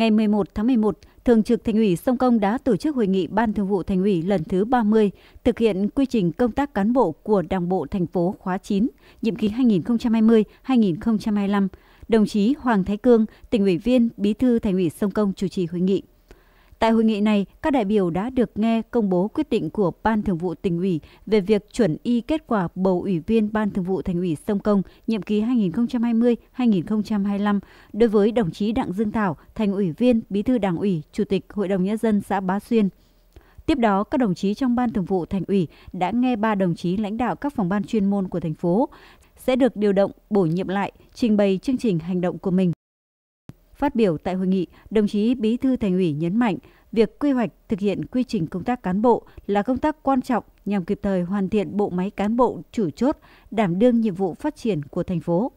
Ngày 11 tháng 11, Thường trực Thành ủy Sông Công đã tổ chức hội nghị Ban Thường vụ Thành ủy lần thứ 30 thực hiện quy trình công tác cán bộ của Đảng bộ thành phố khóa 9, nhiệm kỳ 2020-2025. Đồng chí Hoàng Thái Cương, tỉnh ủy viên, Bí thư Thành ủy Sông Công chủ trì hội nghị. Tại hội nghị này, các đại biểu đã được nghe công bố quyết định của Ban Thường vụ tỉnh ủy về việc chuẩn y kết quả bầu ủy viên Ban Thường vụ Thành ủy Sông Công nhiệm kỳ 2020-2025 đối với đồng chí Đặng Dương Thảo, Thành ủy viên, Bí thư Đảng ủy, Chủ tịch Hội đồng nhân dân xã Bá Xuyên. Tiếp đó, các đồng chí trong Ban Thường vụ Thành ủy đã nghe ba đồng chí lãnh đạo các phòng ban chuyên môn của thành phố sẽ được điều động bổ nhiệm lại trình bày chương trình hành động của mình. Phát biểu tại hội nghị, đồng chí Bí thư Thành ủy nhấn mạnh, việc quy hoạch thực hiện quy trình công tác cán bộ là công tác quan trọng nhằm kịp thời hoàn thiện bộ máy cán bộ chủ chốt, đảm đương nhiệm vụ phát triển của thành phố.